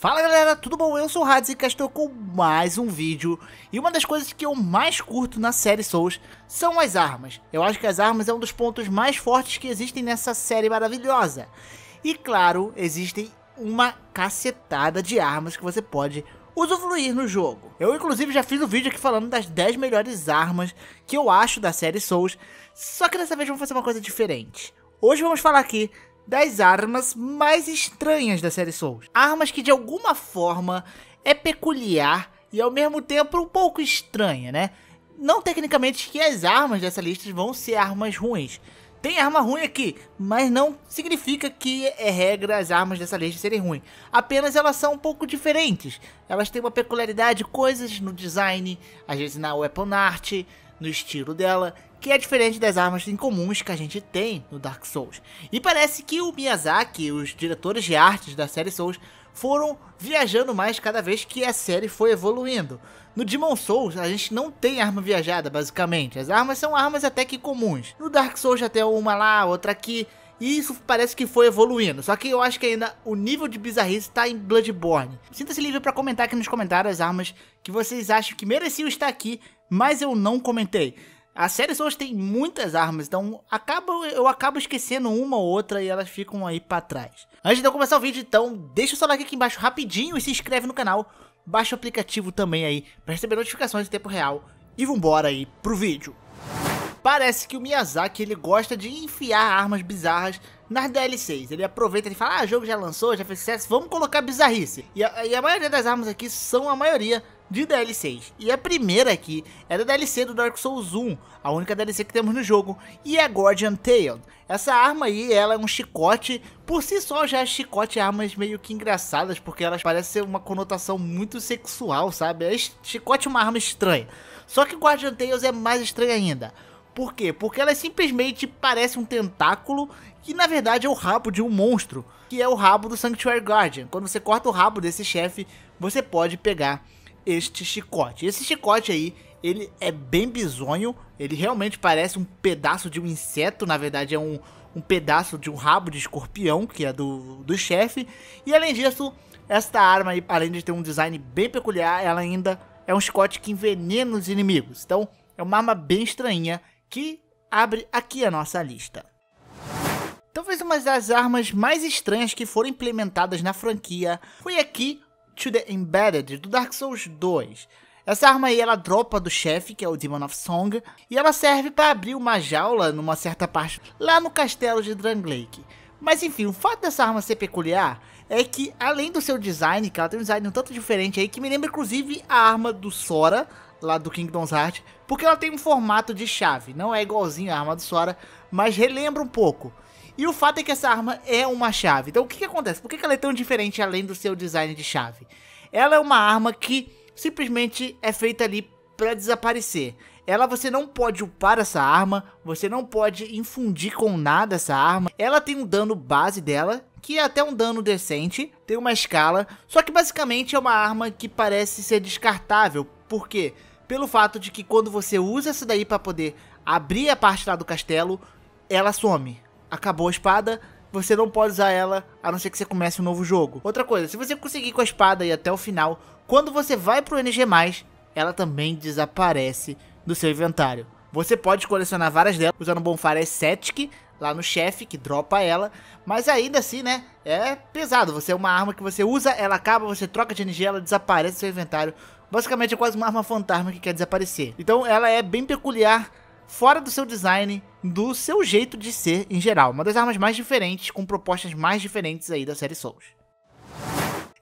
Fala galera, tudo bom? Eu sou o Radz e cá estou com mais um vídeo. E uma das coisas que eu mais curto na série Souls são as armas. Eu acho que as armas é um dos pontos mais fortes que existem nessa série maravilhosa. E claro, existem uma cacetada de armas que você pode usufruir no jogo. Eu inclusive já fiz um vídeo aqui falando das 10 melhores armas que eu acho da série Souls, só que dessa vez vamos fazer uma coisa diferente. Hoje vamos falar aqui das armas mais estranhas da série Souls. Armas que de alguma forma é peculiar e ao mesmo tempo um pouco estranha, né? Não tecnicamente que as armas dessa lista vão ser armas ruins. Tem arma ruim aqui, mas não significa que é regra as armas dessa lista serem ruins. Apenas elas são um pouco diferentes. Elas têm uma peculiaridade, coisas no design, às vezes na weapon art, no estilo dela, que é diferente das armas incomuns que a gente tem no Dark Souls. E parece que o Miyazaki os diretores de artes da série Souls foram viajando mais cada vez que a série foi evoluindo. No Demon Souls, a gente não tem arma viajada, basicamente. As armas são armas até que comuns. No Dark Souls já tem uma lá, outra aqui. E isso parece que foi evoluindo. Só que eu acho que ainda o nível de bizarrice está em Bloodborne. Sinta-se livre para comentar aqui nos comentários as armas que vocês acham que mereciam estar aqui, mas eu não comentei. As séries hoje tem muitas armas, então acabo eu acabo esquecendo uma ou outra e elas ficam aí para trás. Antes de eu começar o vídeo, então, deixa o seu like aqui embaixo rapidinho e se inscreve no canal. Baixa o aplicativo também aí para receber notificações em tempo real. E vambora aí pro vídeo. Parece que o Miyazaki ele gosta de enfiar armas bizarras nas DLCs. Ele aproveita e fala, ah, o jogo já lançou, já fez sucesso, vamos colocar bizarrice. E a, e a maioria das armas aqui são a maioria de DLCs. E a primeira aqui é da DLC do Dark Souls 1, a única DLC que temos no jogo, e é a Guardian Tail. Essa arma aí, ela é um chicote, por si só já é chicote armas meio que engraçadas, porque elas parecem uma conotação muito sexual, sabe? É chicote é uma arma estranha. Só que Guardian Tails é mais estranha ainda. Por quê? Porque ela simplesmente parece um tentáculo que na verdade é o rabo de um monstro, que é o rabo do Sanctuary Guardian. Quando você corta o rabo desse chefe, você pode pegar este chicote. Esse chicote aí, ele é bem bizonho, ele realmente parece um pedaço de um inseto, na verdade é um, um pedaço de um rabo de escorpião, que é do, do chefe. E além disso, esta arma aí, além de ter um design bem peculiar, ela ainda é um chicote que envenena os inimigos. Então, é uma arma bem estranha que abre aqui a nossa lista. Talvez uma das armas mais estranhas que foram implementadas na franquia foi aqui to the Embedded do Dark Souls 2. Essa arma aí ela dropa do chefe, que é o Demon of Song, e ela serve para abrir uma jaula numa certa parte lá no castelo de Drangleic. Mas enfim, o fato dessa arma ser peculiar é que além do seu design, que ela tem um design um tanto diferente aí, que me lembra inclusive a arma do Sora, lá do Kingdom's Hearts, porque ela tem um formato de chave, não é igualzinho a arma do Sora, mas relembra um pouco. E o fato é que essa arma é uma chave. Então o que, que acontece? Por que, que ela é tão diferente além do seu design de chave? Ela é uma arma que simplesmente é feita ali para desaparecer. Ela você não pode upar essa arma, você não pode infundir com nada essa arma. Ela tem um dano base dela, que é até um dano decente, tem uma escala, só que basicamente é uma arma que parece ser descartável. Por quê? Pelo fato de que quando você usa essa daí para poder abrir a parte lá do castelo, ela some acabou a espada, você não pode usar ela a não ser que você comece um novo jogo. Outra coisa, se você conseguir com a espada e até o final, quando você vai pro NG+, ela também desaparece do seu inventário. Você pode colecionar várias delas usando o Bonfire Ascetic lá no chefe, que dropa ela, mas ainda assim, né, é pesado. Você é uma arma que você usa, ela acaba, você troca de NG, ela desaparece do seu inventário. Basicamente é quase uma arma fantasma que quer desaparecer. Então ela é bem peculiar fora do seu design, do seu jeito de ser em geral. Uma das armas mais diferentes, com propostas mais diferentes aí da série Souls.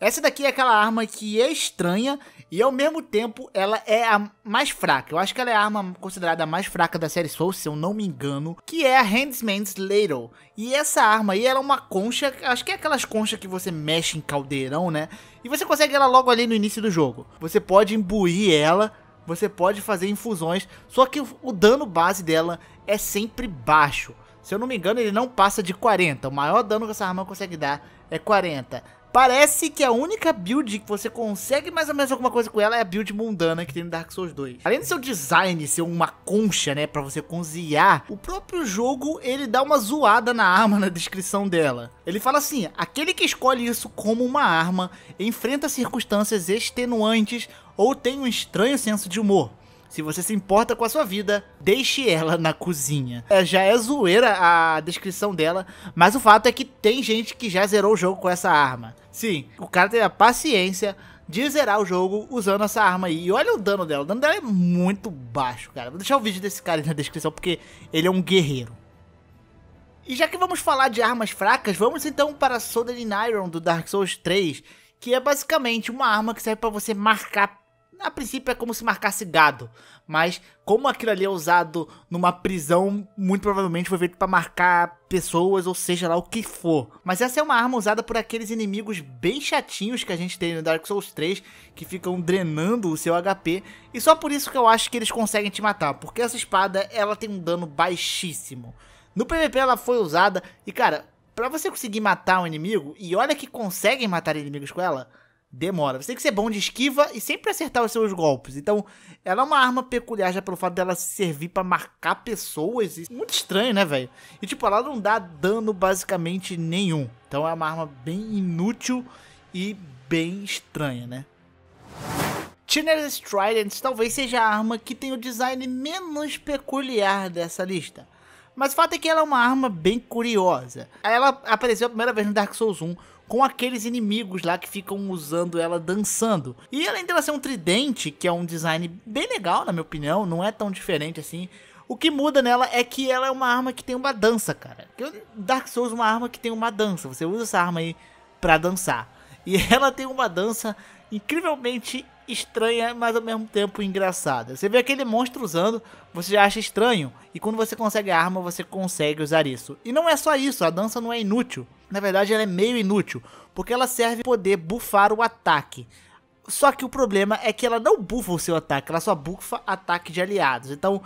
Essa daqui é aquela arma que é estranha e ao mesmo tempo ela é a mais fraca. Eu acho que ela é a arma considerada a mais fraca da série Souls, se eu não me engano, que é a Handsman's Ladle. E essa arma aí, ela é uma concha, acho que é aquelas conchas que você mexe em caldeirão, né? E você consegue ela logo ali no início do jogo. Você pode imbuir ela você pode fazer infusões, só que o dano base dela é sempre baixo. Se eu não me engano, ele não passa de 40. O maior dano que essa arma consegue dar é 40. Parece que a única build que você consegue mais ou menos alguma coisa com ela é a build mundana que tem no Dark Souls 2. Além do seu design ser uma concha, né, pra você cozinhar, o próprio jogo, ele dá uma zoada na arma na descrição dela. Ele fala assim, aquele que escolhe isso como uma arma, enfrenta circunstâncias extenuantes ou tem um estranho senso de humor. Se você se importa com a sua vida, deixe ela na cozinha. É, já é zoeira a descrição dela, mas o fato é que tem gente que já zerou o jogo com essa arma. Sim, o cara teve a paciência de zerar o jogo usando essa arma aí. E olha o dano dela, o dano dela é muito baixo, cara. Vou deixar o vídeo desse cara aí na descrição, porque ele é um guerreiro. E já que vamos falar de armas fracas, vamos então para Soden Iron do Dark Souls 3, que é basicamente uma arma que serve para você marcar a princípio é como se marcasse gado, mas como aquilo ali é usado numa prisão, muito provavelmente foi feito para marcar pessoas ou seja lá o que for. Mas essa é uma arma usada por aqueles inimigos bem chatinhos que a gente tem no Dark Souls 3, que ficam drenando o seu HP, e só por isso que eu acho que eles conseguem te matar, porque essa espada, ela tem um dano baixíssimo. No PVP ela foi usada e cara, para você conseguir matar um inimigo, e olha que conseguem matar inimigos com ela, demora. Você tem que ser bom de esquiva e sempre acertar os seus golpes. Então, ela é uma arma peculiar já pelo fato dela servir para marcar pessoas. Isso é muito estranho, né, velho? E tipo, ela não dá dano basicamente nenhum. Então é uma arma bem inútil e bem estranha, né? Tinner's Trident talvez seja a arma que tem o design menos peculiar dessa lista. Mas o fato é que ela é uma arma bem curiosa. Ela apareceu a primeira vez no Dark Souls 1 com aqueles inimigos lá que ficam usando ela dançando. E além dela ser um tridente, que é um design bem legal, na minha opinião, não é tão diferente assim. O que muda nela é que ela é uma arma que tem uma dança, cara. Dark Souls é uma arma que tem uma dança. Você usa essa arma aí pra dançar. E ela tem uma dança incrivelmente estranha, mas ao mesmo tempo engraçada. Você vê aquele monstro usando, você já acha estranho, e quando você consegue a arma, você consegue usar isso. E não é só isso, a dança não é inútil. Na verdade, ela é meio inútil, porque ela serve para poder bufar o ataque. Só que o problema é que ela não bufa o seu ataque, ela só bufa ataque de aliados. Então,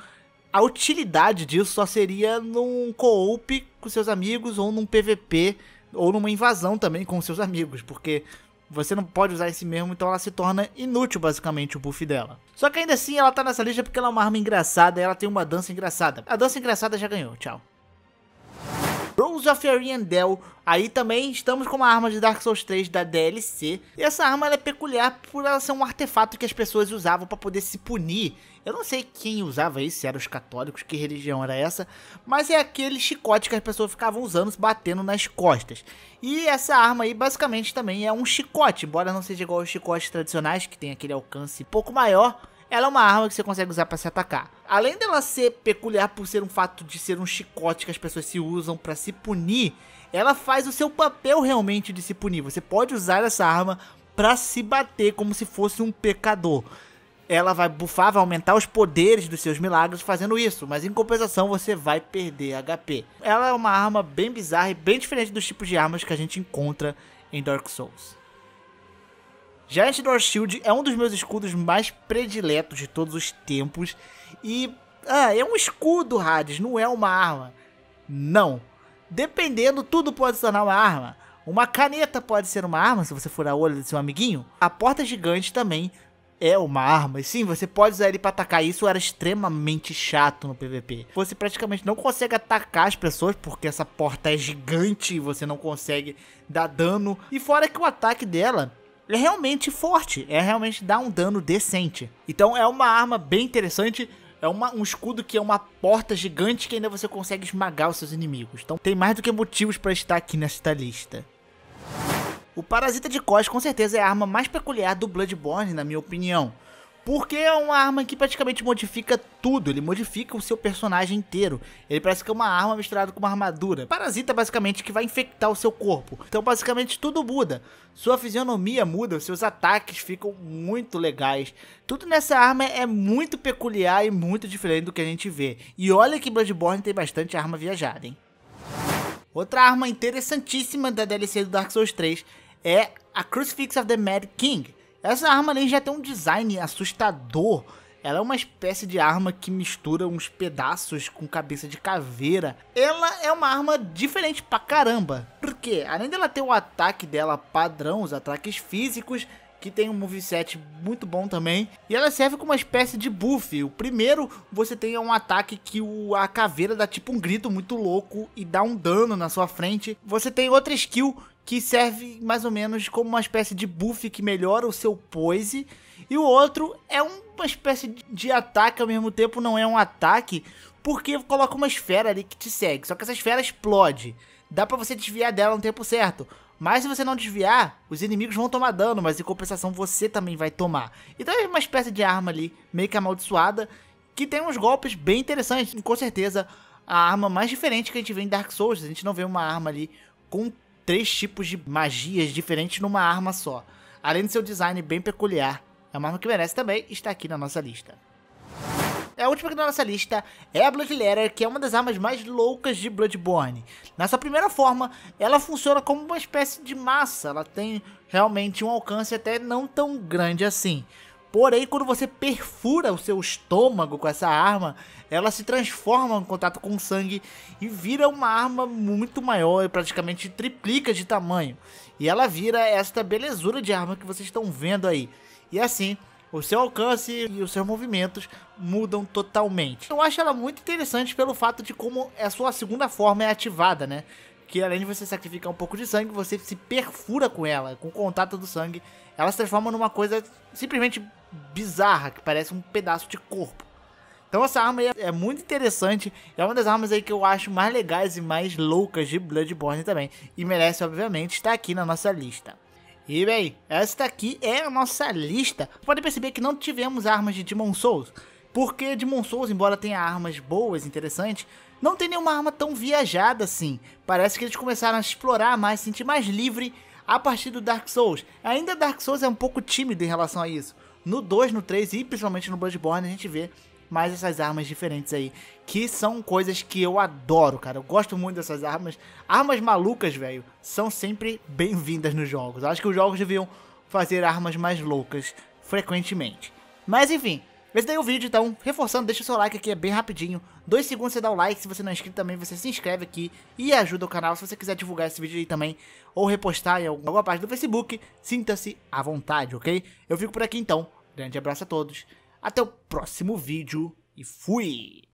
a utilidade disso só seria num co-op com seus amigos ou num PVP ou numa invasão também com seus amigos, porque você não pode usar esse mesmo, então ela se torna inútil basicamente o buff dela. Só que ainda assim ela tá nessa lista porque ela é uma arma engraçada e ela tem uma dança engraçada. A dança engraçada já ganhou, tchau. Songs of Ariandel. Aí também estamos com uma arma de Dark Souls 3 da DLC. E essa arma é peculiar por ela ser um artefato que as pessoas usavam para poder se punir. Eu não sei quem usava isso, se eram os católicos, que religião era essa, mas é aquele chicote que as pessoas ficavam usando, batendo nas costas. E essa arma aí basicamente também é um chicote, embora não seja igual aos chicotes tradicionais, que tem aquele alcance pouco maior ela é uma arma que você consegue usar para se atacar. Além dela ser peculiar por ser um fato de ser um chicote que as pessoas se usam para se punir, ela faz o seu papel realmente de se punir. Você pode usar essa arma para se bater como se fosse um pecador. Ela vai bufar, vai aumentar os poderes dos seus milagres fazendo isso, mas em compensação você vai perder HP. Ela é uma arma bem bizarra e bem diferente dos tipos de armas que a gente encontra em Dark Souls. Giant Door Shield é um dos meus escudos mais prediletos de todos os tempos. E. Ah, é um escudo, Hades, não é uma arma. Não. Dependendo, tudo pode se tornar uma arma. Uma caneta pode ser uma arma, se você for o olho do seu amiguinho. A porta gigante também é uma arma. E sim, você pode usar ele para atacar. Isso era extremamente chato no PVP. Você praticamente não consegue atacar as pessoas porque essa porta é gigante e você não consegue dar dano. E fora que o ataque dela é realmente forte, é realmente dá um dano decente. Então é uma arma bem interessante, é uma, um escudo que é uma porta gigante que ainda você consegue esmagar os seus inimigos. Então tem mais do que motivos para estar aqui nesta lista. O Parasita de Cos com certeza é a arma mais peculiar do Bloodborne, na minha opinião. Porque é uma arma que praticamente modifica tudo, ele modifica o seu personagem inteiro. Ele parece que é uma arma misturada com uma armadura. Parasita basicamente que vai infectar o seu corpo. Então basicamente tudo muda. Sua fisionomia muda, seus ataques ficam muito legais. Tudo nessa arma é muito peculiar e muito diferente do que a gente vê. E olha que Bloodborne tem bastante arma viajada, hein? Outra arma interessantíssima da DLC do Dark Souls 3 é a Crucifix of the Mad King. Essa arma ali já tem um design assustador. Ela é uma espécie de arma que mistura uns pedaços com cabeça de caveira. Ela é uma arma diferente pra caramba. Porque além dela ter o ataque dela padrão, os ataques físicos, que tem um moveset muito bom também. E ela serve como uma espécie de buff. O primeiro, você tem um ataque que o, a caveira dá tipo um grito muito louco e dá um dano na sua frente. Você tem outra skill que serve mais ou menos como uma espécie de buff que melhora o seu poise, e o outro é uma espécie de ataque, ao mesmo tempo não é um ataque, porque coloca uma esfera ali que te segue, só que essa esfera explode. Dá para você desviar dela no tempo certo, mas se você não desviar, os inimigos vão tomar dano, mas em compensação você também vai tomar. Então é uma espécie de arma ali, meio que amaldiçoada, que tem uns golpes bem interessantes, com certeza a arma mais diferente que a gente vê em Dark Souls, a gente não vê uma arma ali com três tipos de magias diferentes numa arma só. Além de seu design bem peculiar, é uma arma que merece também estar aqui na nossa lista. A última aqui na nossa lista é a Blood que é uma das armas mais loucas de Bloodborne. Na sua primeira forma, ela funciona como uma espécie de massa, ela tem realmente um alcance até não tão grande assim. Porém, quando você perfura o seu estômago com essa arma, ela se transforma em contato com sangue e vira uma arma muito maior e praticamente triplica de tamanho. E ela vira esta belezura de arma que vocês estão vendo aí. E assim, o seu alcance e os seus movimentos mudam totalmente. Eu acho ela muito interessante pelo fato de como é a sua segunda forma é ativada, né? Que além de você sacrificar um pouco de sangue, você se perfura com ela, com o contato do sangue. Ela se transforma numa coisa simplesmente bizarra, que parece um pedaço de corpo. Então essa arma é muito interessante, é uma das armas aí que eu acho mais legais e mais loucas de Bloodborne também, e merece obviamente estar aqui na nossa lista. E bem, esta aqui é a nossa lista. Pode perceber que não tivemos armas de Demon Souls, porque Demon Souls, embora tenha armas boas, interessantes, não tem nenhuma arma tão viajada assim. Parece que eles começaram a explorar mais, se sentir mais livre a partir do Dark Souls. Ainda Dark Souls é um pouco tímido em relação a isso. No 2, no 3 e principalmente no Bloodborne a gente vê mais essas armas diferentes aí, que são coisas que eu adoro, cara. Eu gosto muito dessas armas. Armas malucas, velho, são sempre bem-vindas nos jogos. Acho que os jogos deviam fazer armas mais loucas frequentemente. Mas enfim, esse daí é o vídeo, então, reforçando, deixa o seu like aqui, é bem rapidinho. Dois segundos você dá o like, se você não é inscrito também, você se inscreve aqui e ajuda o canal. Se você quiser divulgar esse vídeo aí também, ou repostar em alguma parte do Facebook, sinta-se à vontade, ok? Eu fico por aqui então, Grande abraço a todos. Até o próximo vídeo e fui!